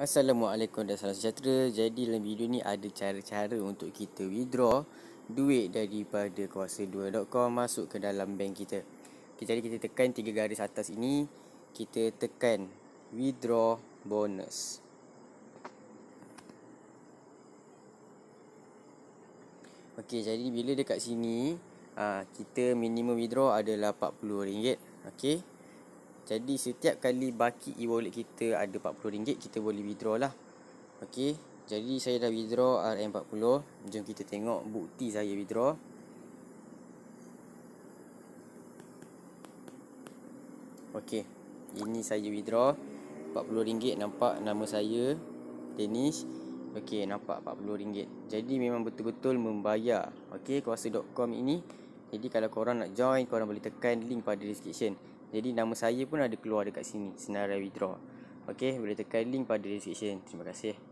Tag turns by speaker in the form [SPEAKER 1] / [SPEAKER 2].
[SPEAKER 1] Assalamualaikum dan salam sejahtera Jadi dalam video ni ada cara-cara untuk kita withdraw Duit daripada kuasa 2.com masuk ke dalam bank kita Kita Jadi kita tekan tiga garis atas ini Kita tekan withdraw bonus Okey, jadi bila dekat sini ah, Kita minimum withdraw adalah RM40 Okey, jadi setiap kali baki e-wallet kita ada RM40 kita boleh withdraw lah Okey, jadi saya dah withdraw RM40 Jom kita tengok bukti saya withdraw Okey, ini saya withdraw RM40 nampak nama saya Dennis Okey, nampak RM40 Jadi memang betul-betul membayar Okey, kuasa.com ini jadi kalau korang nak join, korang boleh tekan link pada description. Jadi nama saya pun ada keluar dekat sini Senarai Withdraw Okey, boleh tekan link pada description Terima kasih